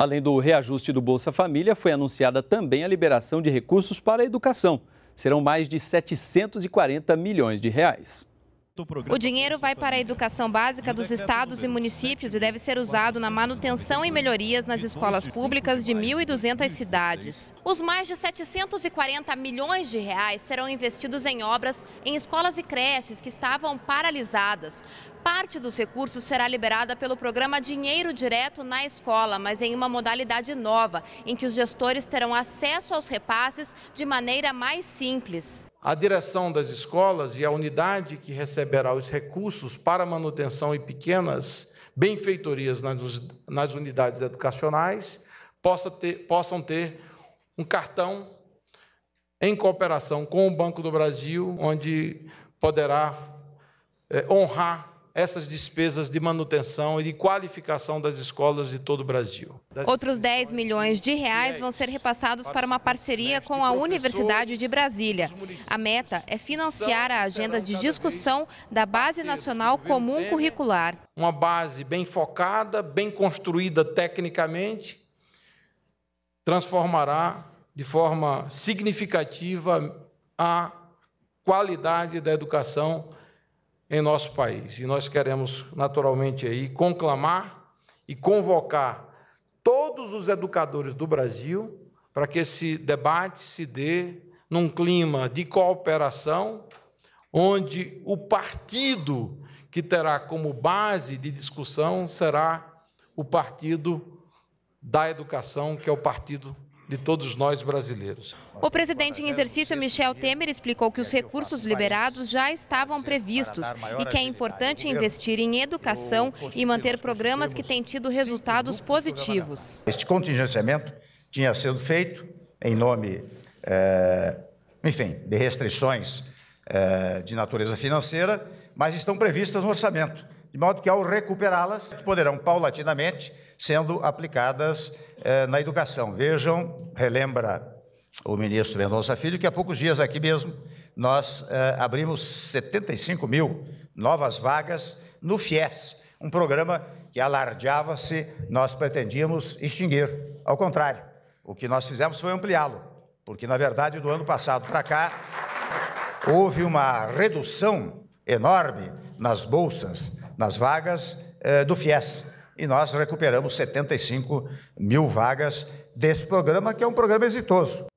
Além do reajuste do Bolsa Família, foi anunciada também a liberação de recursos para a educação. Serão mais de 740 milhões de reais. O dinheiro vai para a educação básica dos estados e municípios e deve ser usado na manutenção e melhorias nas escolas públicas de 1.200 cidades. Os mais de 740 milhões de reais serão investidos em obras em escolas e creches que estavam paralisadas parte dos recursos será liberada pelo programa Dinheiro Direto na Escola, mas em uma modalidade nova, em que os gestores terão acesso aos repasses de maneira mais simples. A direção das escolas e a unidade que receberá os recursos para manutenção e pequenas benfeitorias nas, unidades educacionais possa ter, possam ter um cartão em cooperação com o Banco do Brasil, onde poderá eh, honrar essas despesas de manutenção e de qualificação das escolas de todo o Brasil. Outros 10 milhões de reais vão ser repassados para uma parceria com a Universidade de Brasília. A meta é financiar a agenda de discussão da Base Nacional Comum Curricular. Uma base bem focada, bem construída tecnicamente, transformará de forma significativa a qualidade da educação em nosso país. E nós queremos, naturalmente, aí, conclamar e convocar todos os educadores do Brasil para que esse debate se dê num clima de cooperação, onde o partido que terá como base de discussão será o partido da educação, que é o partido de todos nós brasileiros. O presidente em exercício Michel Temer explicou que os recursos liberados já estavam previstos e que é importante investir em educação e manter programas que têm tido resultados positivos. Este contingenciamento tinha sido feito em nome, é, enfim, de restrições é, de natureza financeira, mas estão previstas no orçamento, de modo que ao recuperá-las poderão paulatinamente sendo aplicadas eh, na educação. Vejam relembra o ministro Mendonça Filho que há poucos dias aqui mesmo nós eh, abrimos 75 mil novas vagas no FIES, um programa que alardeava-se, nós pretendíamos extinguir. Ao contrário, o que nós fizemos foi ampliá-lo, porque, na verdade, do ano passado para cá, houve uma redução enorme nas bolsas, nas vagas eh, do FIES e nós recuperamos 75 mil vagas desse programa, que é um programa exitoso.